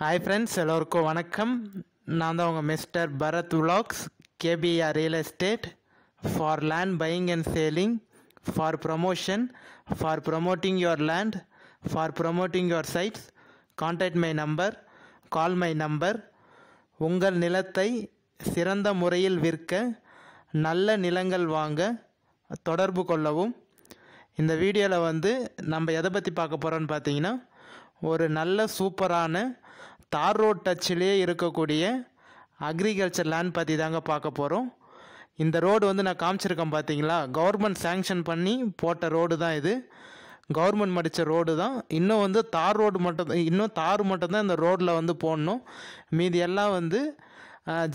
hi friends எல்லோருக்கும் வணக்கம் நான் தான் உங்கள் மிஸ்டர் பரத் விலாக்ஸ் KPR real estate for land buying and selling for promotion for promoting your land for promoting your sites contact my number call my number உங்கள் நிலத்தை சிறந்த முறையில் விற்க நல்ல நிலங்கள் வாங்க தொடர்பு கொள்ளவும் இந்த வீடியோவில் வந்து நம்ம எதை பற்றி பார்க்க போகிறோன்னு பார்த்தீங்கன்னா ஒரு நல்ல சூப்பரான தார் ரோட் டச்சிலேயே இருக்கக்கூடிய அக்ரிகல்ச்சர் லேண்ட் பற்றி தாங்க பார்க்க போகிறோம் இந்த ரோடு வந்து நான் காமிச்சிருக்கேன் பார்த்தீங்களா கவர்மெண்ட் சேங்ஷன் பண்ணி போட்ட ரோடு தான் இது கவர்மெண்ட் மடித்த ரோடு தான் இன்னும் வந்து தார் ரோடு மட்டும் இன்னும் தார் மட்டும்தான் இந்த ரோட்டில் வந்து போடணும் மீதி எல்லாம் வந்து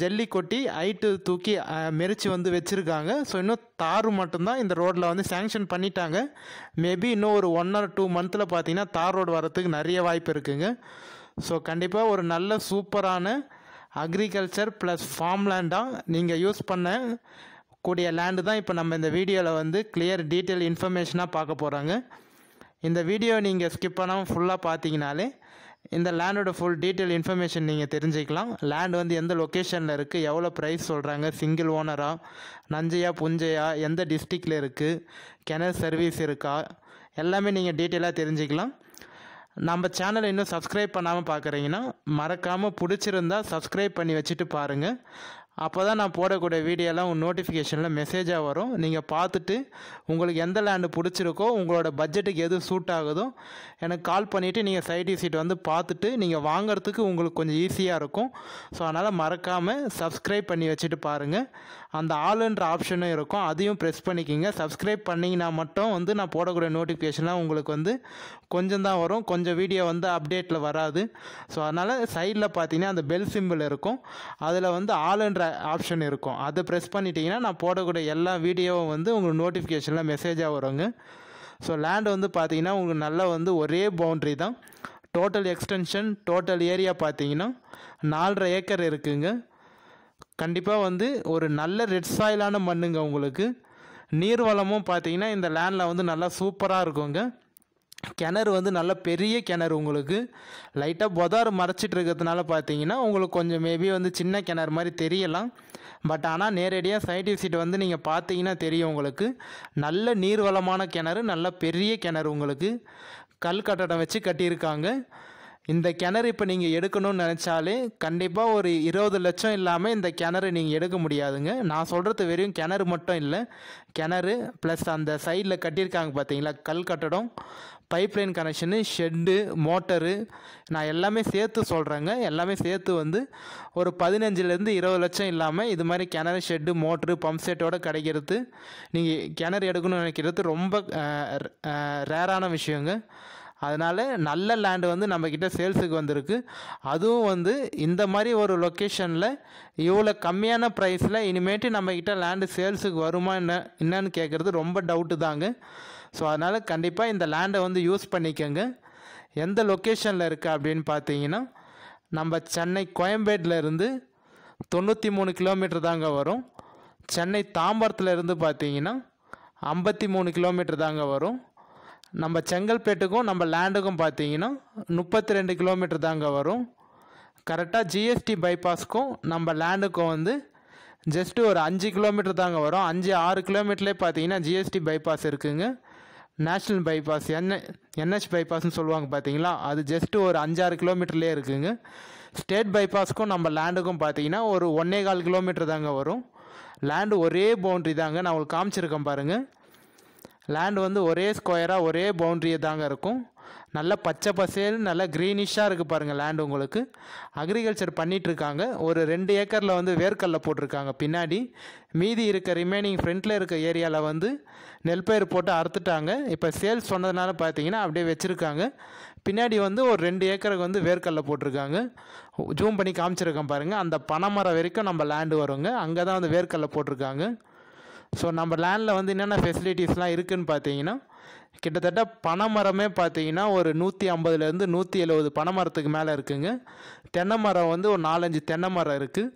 ஜல்லி கொட்டி ஹைட்டு தூக்கி மெரிச்சு வந்து வச்சுருக்காங்க ஸோ இன்னும் தார் மட்டும்தான் இந்த ரோட்டில் வந்து சேங்ஷன் பண்ணிட்டாங்க மேபி இன்னும் ஒரு ஒன் ஆர் டூ மந்த்தில் பார்த்தீங்கன்னா தார் ரோடு வரத்துக்கு நிறைய வாய்ப்பு இருக்குங்க ஸோ கண்டிப்பாக ஒரு நல்ல சூப்பரான அக்ரிகல்ச்சர் ப்ளஸ் ஃபார்ம் லேண்டாக நீங்கள் யூஸ் பண்ண கூடிய லேண்டு தான் இப்போ நம்ம இந்த வீடியோவில் வந்து கிளியர் டீட்டெயில் இன்ஃபர்மேஷனாக பார்க்க போகிறாங்க இந்த வீடியோ நீங்கள் ஸ்கிப் பண்ணாமல் ஃபுல்லாக பார்த்தீங்கனாலே இந்த லேண்டோட ஃபுல் டீட்டெயில் இன்ஃபர்மேஷன் நீங்கள் தெரிஞ்சுக்கலாம் லேண்ட் வந்து எந்த லொக்கேஷனில் இருக்குது எவ்வளோ ப்ரைஸ் சொல்கிறாங்க சிங்கிள் ஓனராக நஞ்சையா புஞ்சையா எந்த டிஸ்ட்ரிக்டில் இருக்குது கிணறு சர்வீஸ் இருக்கா எல்லாமே நீங்கள் டீட்டெயிலாக தெரிஞ்சுக்கலாம் நம்ம சேனலை இன்னும் சப்ஸ்கிரைப் பண்ணாமல் பார்க்குறீங்கன்னா மறக்காமல் பிடிச்சிருந்தா சப்ஸ்கிரைப் பண்ணி வச்சுட்டு பாருங்கள் அப்போ தான் நான் போடக்கூடிய வீடியோலாம் உங்கள் நோட்டிஃபிகேஷனில் மெசேஜாக வரும் நீங்கள் பார்த்துட்டு உங்களுக்கு எந்த லேண்டு பிடிச்சிருக்கோ உங்களோட பட்ஜெட்டுக்கு எது சூட் ஆகுதோ எனக்கு கால் பண்ணிவிட்டு நீங்கள் சைட் சீட் வந்து பார்த்துட்டு நீங்கள் வாங்கிறதுக்கு உங்களுக்கு கொஞ்சம் ஈஸியாக இருக்கும் ஸோ அதனால் மறக்காமல் சப்ஸ்கிரைப் பண்ணி வச்சுட்டு பாருங்கள் அந்த ஆளுன்ற ஆப்ஷனும் இருக்கும் அதையும் ப்ரெஸ் பண்ணிக்கிங்க சப்ஸ்கிரைப் பண்ணிங்கன்னா மட்டும் வந்து நான் போடக்கூடிய நோட்டிஃபிகேஷனாக உங்களுக்கு வந்து கொஞ்சம் தான் வரும் கொஞ்சம் வீடியோ வந்து அப்டேட்டில் வராது ஸோ அதனால் சைடில் பார்த்தீங்கன்னா அந்த பெல் சிம்பிள் இருக்கும் அதில் வந்து ஆளுன்ற ஆப்ஷன் இருக்கும் அதை ப்ரெஸ் பண்ணிட்டீங்கன்னா நான் போடக்கூடிய எல்லா வீடியோவும் வந்து உங்களுக்கு நோட்டிஃபிகேஷனில் மெசேஜாக வருங்க ஸோ லேண்ட் வந்து பார்த்தீங்கன்னா உங்களுக்கு நல்லா வந்து ஒரே பவுண்ட்ரி தான் டோட்டல் எக்ஸ்டென்ஷன் டோட்டல் ஏரியா பார்த்தீங்கன்னா நாலரை ஏக்கர் இருக்குங்க கண்டிப்பாக வந்து ஒரு நல்ல ரெட் சாயிலான மண்ணுங்க உங்களுக்கு நீர் வளமும் பார்த்தீங்கன்னா இந்த லேண்டில் வந்து நல்லா சூப்பராக இருக்குங்க கிணறு வந்து நல்ல பெரிய கிணறு உங்களுக்கு லைட்டாக புதார் மறைச்சிட்டு இருக்கிறதுனால பார்த்தீங்கன்னா உங்களுக்கு கொஞ்சம் மேபி வந்து சின்ன கிணறு மாதிரி தெரியலாம் பட் ஆனால் நேரடியாக சைட் விசிட் வந்து நீங்கள் பார்த்தீங்கன்னா தெரியும் உங்களுக்கு நல்ல நீர்வளமான கிணறு நல்ல பெரிய கிணறு உங்களுக்கு கல் கட்டடம் வச்சு கட்டியிருக்காங்க இந்த கிணறு இப்போ நீங்கள் எடுக்கணும்னு நினச்சாலே கண்டிப்பாக ஒரு இருபது லட்சம் இல்லாமல் இந்த கிணறு நீங்கள் எடுக்க முடியாதுங்க நான் சொல்கிறது வெறும் கிணறு மட்டும் இல்லை கிணறு ப்ளஸ் அந்த சைடில் கட்டியிருக்காங்க பார்த்தீங்களா கல் கட்டடம் பைப்லைன் கனெக்ஷனு ஷெட்டு மோட்டரு நான் எல்லாமே சேர்த்து சொல்கிறேங்க எல்லாமே சேர்த்து வந்து ஒரு பதினஞ்சுலேருந்து இருபது லட்சம் இல்லாமல் இது மாதிரி கிணறு ஷெட்டு மோட்ரு பம்ப் செட்டோடு கிடைக்கிறது நீங்கள் கிணறு எடுக்கணும்னு நினைக்கிறது ரொம்ப ரேரான விஷயங்க அதனால் நல்ல லேண்டு வந்து நம்மக்கிட்ட சேல்ஸுக்கு வந்திருக்கு அதுவும் வந்து இந்த மாதிரி ஒரு லொக்கேஷனில் இவ்வளோ கம்மியான ப்ரைஸில் இனிமேட்டு நம்மக்கிட்ட லேண்டு சேல்ஸுக்கு வருமா என்ன என்னன்னு கேட்குறது ரொம்ப டவுட்டு தாங்க ஸோ அதனால் கண்டிப்பாக இந்த லேண்டை வந்து யூஸ் பண்ணிக்கோங்க எந்த லொக்கேஷனில் இருக்குது அப்படின்னு பார்த்தீங்கன்னா நம்ம சென்னை கோயம்பேட்டிலேருந்து தொண்ணூற்றி மூணு கிலோமீட்டர் தாங்க வரும் சென்னை தாம்பரத்துலேருந்து பார்த்தீங்கன்னா ஐம்பத்தி மூணு கிலோமீட்டர் தாங்க வரும் நம்ம செங்கல்பேட்டுக்கும் நம்ம லேண்டுக்கும் பார்த்தீங்கன்னா முப்பத்தி ரெண்டு கிலோமீட்டர் தாங்க வரும் கரெக்டாக ஜிஎஸ்டி பைபாஸ்க்கும் நம்ம லேண்டுக்கும் வந்து ஜஸ்ட்டு ஒரு அஞ்சு கிலோமீட்டர் தாங்க வரும் அஞ்சு ஆறு கிலோமீட்டர்லேயே பார்த்தீங்கன்னா ஜிஎஸ்டி பைபாஸ் இருக்குங்க நேஷ்னல் பைபாஸ் என்ன என்ஹெச் பைபாஸ்னு சொல்லுவாங்க பார்த்தீங்களா அது ஜஸ்ட்டு ஒரு அஞ்சாறு கிலோமீட்டர்லேயே இருக்குங்க ஸ்டேட் பைபாஸ்க்கும் நம்ம லேண்டுக்கும் பார்த்தீங்கன்னா ஒரு ஒன்றே கால் கிலோமீட்டர் தாங்க வரும் லேண்டு ஒரே பவுண்ட்ரி தாங்க நான் உங்களுக்கு காமிச்சிருக்கேன் பாருங்கள் லேண்ட் வந்து ஒரே ஸ்கொயராக ஒரே பவுண்ட்ரியை தாங்க இருக்கும் நல்ல பச்சை பசேல் நல்ல க்ரீனிஷாக இருக்குது பாருங்கள் லேண்ட் உங்களுக்கு அக்ரிகல்ச்சர் பண்ணிகிட்ருக்காங்க ஒரு ரெண்டு ஏக்கரில் வந்து வேர்க்கல்ல போட்டிருக்காங்க பின்னாடி மீதி இருக்க ரிமைனிங் ஃப்ரண்ட்டில் இருக்க ஏரியாவில் வந்து நெல் பயிர் போட்டு அறுத்துட்டாங்க இப்போ சேல்ஸ் சொன்னதுனால பார்த்தீங்கன்னா அப்படியே வச்சுருக்காங்க பின்னாடி வந்து ஒரு ரெண்டு ஏக்கருக்கு வந்து வேர்க்கல்ல போட்டிருக்காங்க ஜூம் பண்ணி காமிச்சிருக்கேன் பாருங்கள் அந்த பனைமரம் வரைக்கும் நம்ம லேண்டு வருங்க அங்கே தான் வந்து வேர்க்கல்ல போட்டிருக்காங்க ஸோ நம்ம லேண்டில் வந்து என்னென்ன ஃபெசிலிட்டிஸ்லாம் இருக்குதுன்னு பார்த்தீங்கன்னா கிட்டத்தட்ட பனைமரமே பார்த்தீங்கன்னா ஒரு நூற்றி ஐம்பதுலேருந்து நூற்றி எழுபது பனைமரத்துக்கு மேலே இருக்குங்க தென்னை மரம் வந்து ஒரு நாலஞ்சு தென்னை மரம் இருக்குது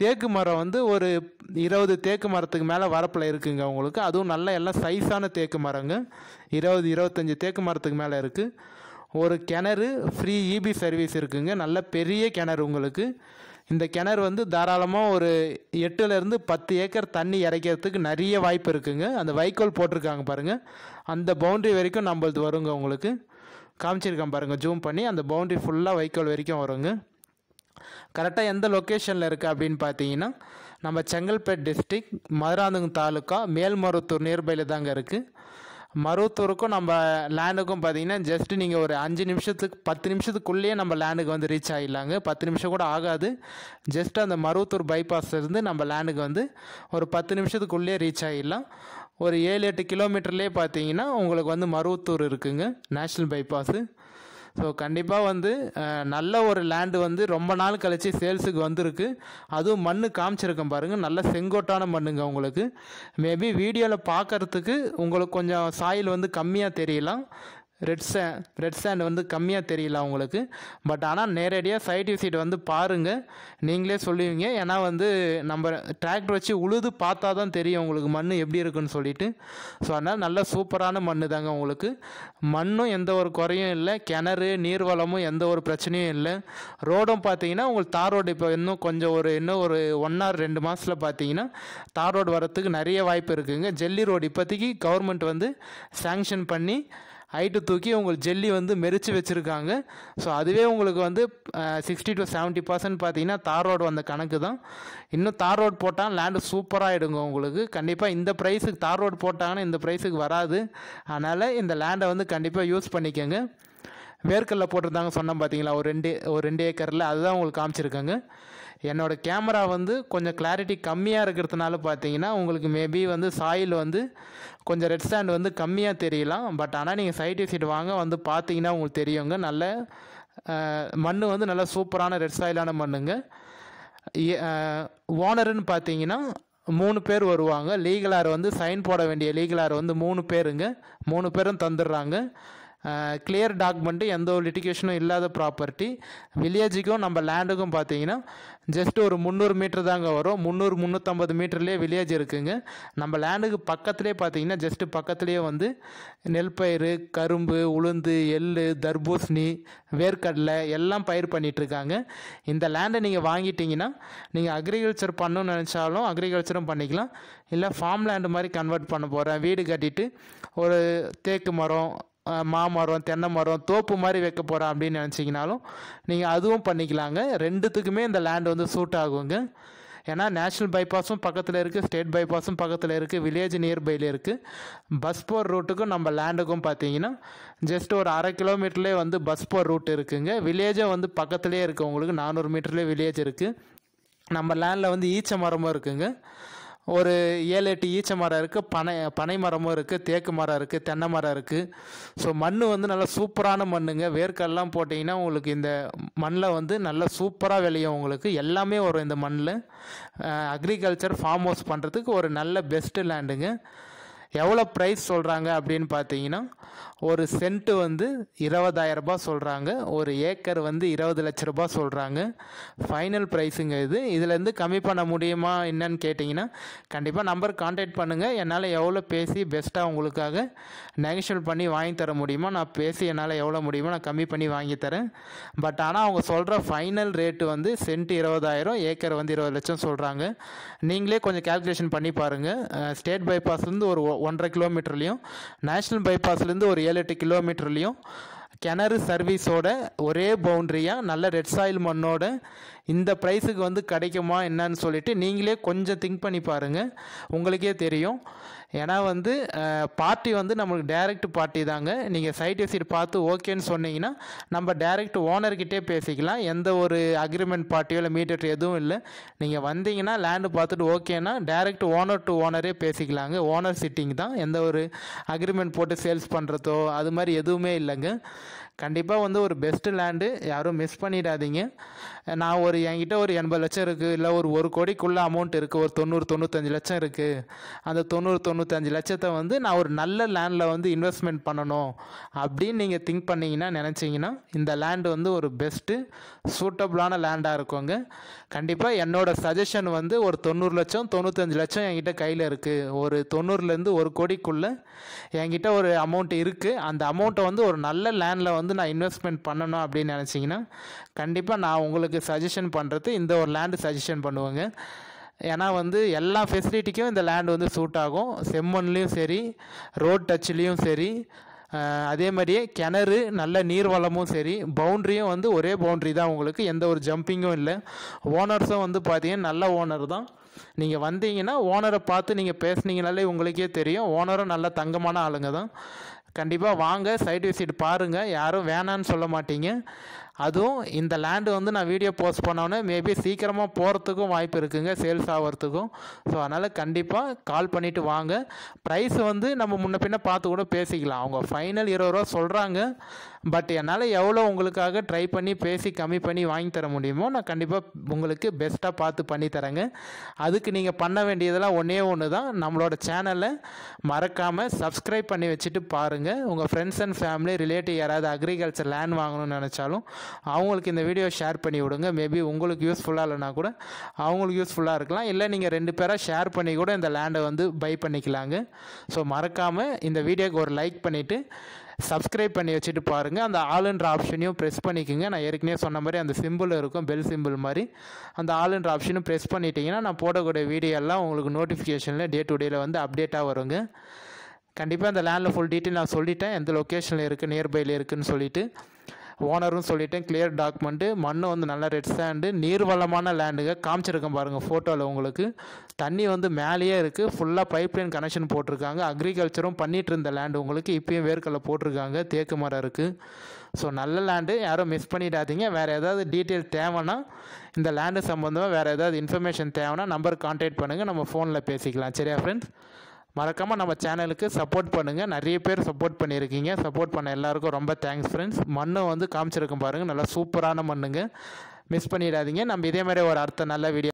தேக்கு மரம் வந்து ஒரு இருபது தேக்கு மரத்துக்கு மேலே வரப்பில் இருக்குங்க அவங்களுக்கு அதுவும் நல்ல எல்லாம் சைஸான தேக்கு மரங்க இருபது இருபத்தஞ்சி தேக்கு மரத்துக்கு மேலே இருக்குது ஒரு கிணறு ஃப்ரீ இபி சர்வீஸ் இருக்குங்க நல்ல பெரிய கிணறு உங்களுக்கு இந்த கிணறு வந்து தாராளமாக ஒரு எட்டுலேருந்து பத்து ஏக்கர் தண்ணி இறைக்கிறதுக்கு நிறைய வாய்ப்பு இருக்குங்க அந்த வைக்கோல் போட்டிருக்காங்க பாருங்கள் அந்த பவுண்ட்ரி வரைக்கும் நம்மளது வருங்க உங்களுக்கு காமிச்சிருக்கேன் பாருங்கள் ஜூம் பண்ணி அந்த பவுண்ட்ரி ஃபுல்லாக வைக்கோல் வரைக்கும் வருங்க கரெக்டாக எந்த லொக்கேஷனில் இருக்குது அப்படின்னு பார்த்தீங்கன்னா நம்ம செங்கல்பேட் டிஸ்ட்ரிக் மதுராந்தகம் தாலுக்கா மேல்மருவத்தூர் நியர்பையில் தாங்க இருக்குது மருவத்தூருக்கும் நம்ம லேண்டுக்கும் பார்த்தீங்கன்னா ஜஸ்ட்டு நீங்கள் ஒரு அஞ்சு நிமிஷத்துக்கு பத்து நிமிஷத்துக்குள்ளேயே நம்ம லேண்டுக்கு வந்து ரீச் ஆகிடலாங்க பத்து நிமிஷம் கூட ஆகாது ஜஸ்ட் அந்த மருவத்தூர் பைபாஸ்லேருந்து நம்ம லேண்டுக்கு வந்து ஒரு பத்து நிமிஷத்துக்குள்ளேயே ரீச் ஆகிடலாம் ஒரு ஏழு எட்டு கிலோமீட்டர்லேயே பார்த்தீங்கன்னா உங்களுக்கு வந்து மருவத்தூர் இருக்குங்க நேஷ்னல் பைபாஸு ஸோ கண்டிப்பாக வந்து நல்ல ஒரு லேண்டு வந்து ரொம்ப நாள் கழித்து சேல்ஸுக்கு வந்திருக்கு அதுவும் மண் காமிச்சிருக்கேன் பாருங்கள் நல்ல செங்கோட்டான மண்ணுங்க உங்களுக்கு மேபி வீடியோவில் பார்க்குறதுக்கு உங்களுக்கு கொஞ்சம் சாயில் வந்து கம்மியாக தெரியலாம் ரெட் சே ரெட் சேண்ட் வந்து கம்மியாக தெரியல உங்களுக்கு பட் ஆனால் நேரடியாக சைட் விசிட் வந்து பாருங்கள் நீங்களே சொல்லுவீங்க ஏன்னா வந்து நம்ம டிராக்டர் வச்சு உழுது பார்த்தா தான் தெரியும் உங்களுக்கு மண் எப்படி இருக்குன்னு சொல்லிட்டு ஸோ அதனால் நல்ல சூப்பரான மண் தாங்க உங்களுக்கு மண்ணும் எந்த ஒரு குறையும் இல்லை கிணறு நீர்வளமும் எந்த ஒரு பிரச்சனையும் இல்லை ரோடும் பார்த்தீங்கன்னா உங்களுக்கு தார் ரோடு இப்போ இன்னும் கொஞ்சம் ஒரு இன்னும் ஒரு ஒன் ஆர் ரெண்டு மாதத்தில் பார்த்தீங்கன்னா தார் ரோடு வரத்துக்கு நிறைய வாய்ப்பு இருக்குதுங்க ஜெல்லி ரோடு இப்போதைக்கு கவர்மெண்ட் வந்து சேங்ஷன் பண்ணி ஹைட்டு தூக்கி உங்களுக்கு ஜெல்லி வந்து மெரிச்சு வச்சுருக்காங்க ஸோ அதுவே உங்களுக்கு வந்து சிக்ஸ்டி டு செவன்ட்டி பர்சன்ட் பார்த்தீங்கன்னா தார் ரோடு வந்த கணக்கு தான் இன்னும் தார் ரோடு போட்டால் லேண்டு சூப்பராக ஆகிடுங்க உங்களுக்கு கண்டிப்பாக இந்த ப்ரைஸுக்கு தார் ரோடு போட்டாங்கன்னா இந்த ப்ரைஸுக்கு வராது அதனால் இந்த லேண்டை வந்து கண்டிப்பாக யூஸ் பண்ணிக்கோங்க வேர்க்கல்ல போட்டிருந்தாங்க சொன்ன பார்த்தீங்களா ஒரு ரெண்டு ஒரு ரெண்டு ஏக்கரில் அதுதான் உங்களுக்கு காமிச்சிருக்காங்க என்னோடய கேமரா வந்து கொஞ்சம் கிளாரிட்டி கம்மியாக இருக்கிறதுனால பார்த்தீங்கன்னா உங்களுக்கு மேபி வந்து சாயில் வந்து கொஞ்சம் ரெட் ஸ்டாண்ட் வந்து கம்மியாக தெரியலாம் பட் ஆனால் நீங்கள் சைட் சீட் வாங்க வந்து பார்த்தீங்கன்னா உங்களுக்கு தெரியுங்க நல்ல மண் வந்து நல்லா சூப்பரான ரெட் சாயிலான மண்ணுங்க ஓனருன்னு பார்த்தீங்கன்னா மூணு பேர் வருவாங்க லீகலார் வந்து சைன் போட வேண்டிய லீகலார் வந்து மூணு பேருங்க மூணு பேரும் தந்துடுறாங்க கிளியர் டாக்குமெண்ட்டு எந்த ஒரு லிட்டிகேஷனும் இல்லாத ப்ராப்பர்ட்டி வில்லேஜுக்கும் நம்ம லேண்டுக்கும் பார்த்தீங்கன்னா ஜஸ்ட் ஒரு முந்நூறு மீட்டர் தாங்க வரும் முந்நூறு முந்நூற்றம்பது மீட்டர்லேயே வில்லேஜ் இருக்குங்க நம்ம லேண்டுக்கு பக்கத்துலேயே பார்த்தீங்கன்னா ஜஸ்ட்டு பக்கத்துலேயே வந்து நெல் பயிர் கரும்பு உளுந்து எள் தர்பூசணி வேர்க்கடலை எல்லாம் பயிர் பண்ணிகிட்ருக்காங்க இந்த லேண்டை நீங்கள் வாங்கிட்டீங்கன்னா நீங்கள் அக்ரிகல்ச்சர் பண்ணணும்னு நினச்சாலும் அக்ரிகல்ச்சரும் பண்ணிக்கலாம் இல்லை ஃபார்ம் லேண்டு மாதிரி கன்வெர்ட் பண்ண போகிறேன் வீடு கட்டிட்டு ஒரு தேக்கு மரம் மாமரம் தென்னை மரம் தோப்பு மாதிரி வைக்க போகிறோம் அப்படின்னு நினச்சிங்கனாலும் நீங்கள் அதுவும் பண்ணிக்கலாங்க ரெண்டுத்துக்குமே இந்த லேண்ட் வந்து சூட் ஆகுங்க ஏன்னா நேஷ்னல் பைபாஸும் பக்கத்தில் இருக்குது ஸ்டேட் பைபாஸும் பக்கத்தில் இருக்குது வில்லேஜ் நியர்பையில் இருக்குது பஸ் போர் ரூட்டுக்கும் நம்ம லேண்டுக்கும் பார்த்தீங்கன்னா ஜஸ்ட் ஒரு அரை கிலோமீட்டர்லேயே வந்து பஸ் போர் ரூட் இருக்குதுங்க வில்லேஜும் வந்து பக்கத்துலேயே இருக்குது உங்களுக்கு நானூறு மீட்டர்லேயே வில்லேஜ் இருக்குது நம்ம லேண்டில் வந்து ஈச்ச மரமும் இருக்குதுங்க ஒரு ஏழு எட்டு ஈச்ச மரம் இருக்குது பனை பனை மரமும் இருக்குது தேக்கு மரம் இருக்குது தென்னை மரம் இருக்குது ஸோ மண் வந்து நல்லா சூப்பரான மண்ணுங்க வேர்க்கல்லாம் போட்டிங்கன்னா உங்களுக்கு இந்த மண்ணில் வந்து நல்லா சூப்பராக விளையும் உங்களுக்கு எல்லாமே வரும் இந்த மண்ணில் அக்ரிகல்ச்சர் ஃபார்ம் ஹவுஸ் பண்ணுறதுக்கு ஒரு நல்ல பெஸ்ட்டு லேண்டுங்க எவ்வளோ ப்ரைஸ் சொல்கிறாங்க அப்படின்னு பார்த்தீங்கன்னா ஒரு சென்ட்டு வந்து இருபதாயிரரூபா சொல்கிறாங்க ஒரு ஏக்கர் வந்து இருபது லட்ச ரூபா சொல்கிறாங்க ஃபைனல் ப்ரைஸுங்க இது இதுலேருந்து கம்மி பண்ண முடியுமா என்னன்னு கேட்டிங்கன்னா கண்டிப்பாக நம்பர் கான்டாக்ட் பண்ணுங்கள் என்னால் எவ்வளோ பேசி பெஸ்ட்டாக உங்களுக்காக நெகஷல் பண்ணி வாங்கி தர முடியுமா நான் பேசி என்னால் எவ்வளோ முடியுமோ நான் கம்மி பண்ணி வாங்கி தரேன் பட் ஆனால் அவங்க சொல்கிற ஃபைனல் ரேட்டு வந்து சென்ட் இருபதாயிரம் ஏக்கர் வந்து இருபது லட்சம் சொல்கிறாங்க நீங்களே கொஞ்சம் கேல்குலேஷன் பண்ணி பாருங்கள் ஸ்டேட் பைபாஸ் வந்து ஒரு ஒன்றரை கிலோமீட்டர்லேயும் நேஷ்னல் பைபாஸ்லேருந்து ஒரு ஏழு எட்டு கிலோமீட்டர்லேயும் கிணறு சர்வீஸோட ஒரே பவுண்ட்ரியாக நல்ல ரெட் சாயில் மண்ணோட இந்த ப்ரைஸுக்கு வந்து கிடைக்குமா என்னன்னு சொல்லிவிட்டு நீங்களே கொஞ்சம் திங்க் பண்ணி பாருங்கள் உங்களுக்கே தெரியும் ஏன்னா வந்து பார்ட்டி வந்து நம்மளுக்கு டைரக்ட் பார்ட்டி தாங்க நீங்கள் சைட் விசிட் பார்த்து ஓகேன்னு சொன்னீங்கன்னா நம்ம டைரக்ட் ஓனர்கிட்டே பேசிக்கலாம் எந்த ஒரு அக்ரிமெண்ட் பார்ட்டியோ இல்லை மீட்டர் எதுவும் இல்லை நீங்கள் வந்தீங்கன்னா லேண்டு பார்த்துட்டு ஓகேன்னா டைரக்ட் ஓனர் டு ஓனரே பேசிக்கலாங்க ஓனர் சிட்டிங் தான் எந்த ஒரு அக்ரிமெண்ட் போட்டு சேல்ஸ் பண்ணுறதோ அது மாதிரி எதுவுமே இல்லைங்க கண்டிப்பாக வந்து ஒரு பெஸ்ட்டு லேண்டு யாரும் மிஸ் பண்ணிடாதீங்க நான் ஒரு ஒரு என்கிட்ட ஒரு எண்பது லட்சம் இருக்குது இல்லை ஒரு ஒரு கோடிக்குள்ளே அமௌண்ட் இருக்குது ஒரு தொண்ணூறு தொண்ணூத்தஞ்சு லட்சம் இருக்குது அந்த தொண்ணூறு தொண்ணூத்தஞ்சு லட்சத்தை வந்து நான் ஒரு நல்ல லேண்டில் வந்து இன்வெஸ்ட்மெண்ட் பண்ணணும் அப்படின்னு நீங்கள் திங்க் பண்ணிங்கன்னா நினச்சிங்கன்னா இந்த லேண்டு வந்து ஒரு பெஸ்ட்டு சூட்டபுளான லேண்டாக இருக்குங்க கண்டிப்பாக என்னோடய சஜஷன் வந்து ஒரு தொண்ணூறு லட்சம் தொண்ணூத்தஞ்சு லட்சம் என்கிட்ட கையில் இருக்குது ஒரு தொண்ணூறுலேருந்து ஒரு கோடிக்குள்ளே என்கிட்ட ஒரு அமௌண்ட் இருக்குது அந்த அமௌண்ட்டை வந்து ஒரு நல்ல லேண்டில் வந்து நான் இன்வெஸ்ட்மெண்ட் பண்ணணும் அப்படின்னு நினச்சிங்கன்னா கண்டிப்பாக நான் உங்களுக்கு சஜஷன் சஜஷன் பண்ணுறது இந்த ஒரு லேண்டு சஜஷன் பண்ணுவோங்க ஏன்னா வந்து எல்லா ஃபெசிலிட்டிக்கும் இந்த லேண்டு வந்து சூட் ஆகும் செம்மண்லேயும் சரி ரோட் டச்லேயும் சரி அதே மாதிரியே கிணறு நல்ல நீர் வளமும் சரி பவுண்ட்ரியும் வந்து ஒரே பவுண்ட்ரி தான் உங்களுக்கு எந்த ஒரு ஜம்பிங்கும் இல்லை ஓனர்ஸும் வந்து பார்த்தீங்கன்னா நல்ல ஓனர் தான் நீங்கள் வந்தீங்கன்னா ஓனரை பார்த்து நீங்கள் பேசுனீங்கனாலே உங்களுக்கே தெரியும் ஓனரும் நல்ல தங்கமான ஆளுங்க தான் கண்டிப்பாக வாங்க சைட் விசிட் பாருங்கள் யாரும் வேணான்னு சொல்ல மாட்டீங்க அதுவும் இந்த லேண்டு வந்து நான் வீடியோ போஸ்ட் பண்ணோன்னே மேபி சீக்கிரமாக போகிறதுக்கும் வாய்ப்பு இருக்குங்க சேல்ஸ் ஆகிறதுக்கும் ஸோ அதனால் கண்டிப்பாக கால் பண்ணிவிட்டு வாங்க ப்ரைஸ் வந்து நம்ம முன்ன பின்ன பார்த்து கூட பேசிக்கலாம் அவங்க ஃபைனல் இருபது ரூபா சொல்கிறாங்க பட் என்னால் எவ்வளோ உங்களுக்காக ட்ரை பண்ணி பேசி கம்மி பண்ணி வாங்கி தர முடியுமோ நான் கண்டிப்பாக உங்களுக்கு பெஸ்ட்டாக பார்த்து பண்ணி தரேங்க அதுக்கு நீங்கள் பண்ண வேண்டியதெல்லாம் ஒன்றே ஒன்று தான் நம்மளோட சேனலை மறக்காமல் சப்ஸ்கிரைப் பண்ணி வச்சுட்டு பாருங்கள் உங்கள் ஃப்ரெண்ட்ஸ் அண்ட் ஃபேமிலி ரிலேட்டிவ் யாராவது அக்ரிகல்ச்சர் லேண்ட் வாங்கணும்னு நினச்சாலும் அவங்களுக்கு இந்த வீடியோ ஷேர் பண்ணி விடுங்க மேபி உங்களுக்கு யூஸ்ஃபுல்லாக இல்லைனா கூட அவங்களுக்கு யூஸ்ஃபுல்லாக இருக்கலாம் இல்லை நீங்கள் ரெண்டு பேராக ஷேர் பண்ணி கூட இந்த லேண்டை வந்து பை பண்ணிக்கலாங்க ஸோ மறக்காமல் இந்த வீடியோக்கு ஒரு லைக் பண்ணிவிட்டு சப்ஸ்கிரைப் பண்ணி வச்சுட்டு பாருங்கள் அந்த ஆளுன்ற ஆப்ஷனையும் ப்ரெஸ் பண்ணிக்கோங்க நான் ஏற்கனவே சொன்ன மாதிரி அந்த சிம்பிள் இருக்கும் பெல் சிம்பிள் மாதிரி அந்த ஆளுன்ற ஆப்ஷனும் ப்ரெஸ் பண்ணிட்டீங்கன்னா நான் போடக்கூடிய வீடியோ எல்லாம் உங்களுக்கு நோட்டிஃபிகேஷனில் டே டு டேயில் வந்து அப்டேட்டாக வருங்க கண்டிப்பாக அந்த லேண்டில் ஃபுல் டீட்டெயில் நான் சொல்லிட்டேன் எந்த லொக்கேஷனில் இருக்குது நியர்பையில் இருக்குதுன்னு சொல்லிவிட்டு ஓனரும் சொல்லிவிட்டேன் கிளியர் டாக்குமெண்ட்டு மண் வந்து நல்ல ரெட் சேண்டு நீர்வளமான லேண்டுங்க காமிச்சிருக்கேன் பாருங்கள் ஃபோட்டோவில் உங்களுக்கு தண்ணி வந்து மேலேயே இருக்குது ஃபுல்லாக பைப் லைன் கனெக்ஷன் போட்டிருக்காங்க அக்ரிகல்ச்சரும் பண்ணிகிட்டு இருந்த லேண்டு உங்களுக்கு இப்போயும் வேர்க்கல போட்டிருக்காங்க தேக்கு மரம் இருக்குது ஸோ நல்ல லேண்டு யாரும் மிஸ் பண்ணிடாதீங்க வேறு ஏதாவது டீட்டெயில் தேவைன்னா இந்த லேண்டு சம்மந்தமாக வேறு ஏதாவது இன்ஃபர்மேஷன் தேவைன்னா நம்பர் கான்டாக்ட் பண்ணுங்கள் நம்ம ஃபோனில் பேசிக்கலாம் சரியா ஃப்ரெண்ட்ஸ் மறக்காமல் நம்ம சேனலுக்கு சப்போர்ட் பண்ணுங்கள் நிறைய பேர் சப்போர்ட் பண்ணியிருக்கீங்க சப்போர்ட் பண்ண எல்லாருக்கும் ரொம்ப தேங்க்ஸ் ஃப்ரெண்ட்ஸ் மண்ணை வந்து காமிச்சிருக்கும் பாருங்கள் நல்லா சூப்பரான மண்ணுங்க மிஸ் பண்ணிடாதீங்க நம்ம இதே மாதிரி ஒரு அடுத்த நல்ல வீடியோ